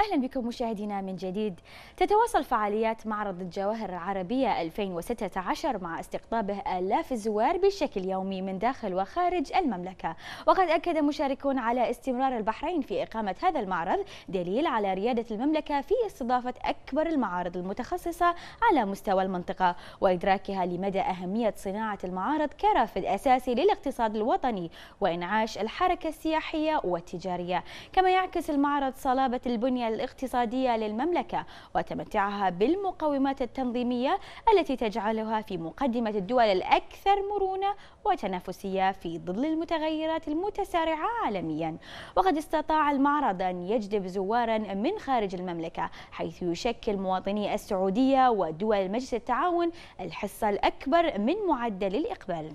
أهلا بكم مشاهدينا من جديد تتواصل فعاليات معرض الجواهر العربية 2016 مع استقطابه آلاف الزوار بشكل يومي من داخل وخارج المملكة وقد أكد مشاركون على استمرار البحرين في إقامة هذا المعرض دليل على ريادة المملكة في استضافة أكبر المعارض المتخصصة على مستوى المنطقة وإدراكها لمدى أهمية صناعة المعارض كرافد أساسي للاقتصاد الوطني وإنعاش الحركة السياحية والتجارية كما يعكس المعرض صلابة البنية التنمية الاقتصادية للمملكة وتمتعها بالمقومات التنظيمية التي تجعلها في مقدمة الدول الأكثر مرونة وتنافسية في ظل المتغيرات المتسارعة عالميا وقد استطاع المعرض أن يجذب زوارا من خارج المملكة حيث يشكل مواطني السعودية ودول مجلس التعاون الحصة الأكبر من معدل الإقبال